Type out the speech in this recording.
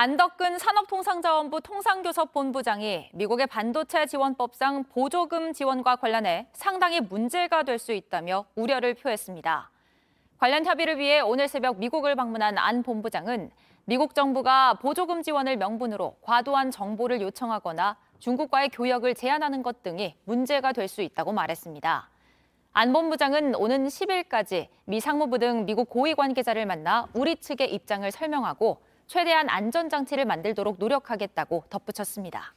안덕근 산업통상자원부 통상교섭본부장이 미국의 반도체 지원법상 보조금 지원과 관련해 상당히 문제가 될 수 있다며 우려를 표했습니다. 관련 협의를 위해 오늘 새벽 미국을 방문한 안 본부장은 미국 정부가 보조금 지원을 명분으로 과도한 정보를 요청하거나 중국과의 교역을 제한하는 것 등이 문제가 될 수 있다고 말했습니다. 안 본부장은 오는 10일까지 미 상무부 등 미국 고위 관계자를 만나 우리 측의 입장을 설명하고 최대한 안전장치를 만들도록 노력하겠다고 덧붙였습니다.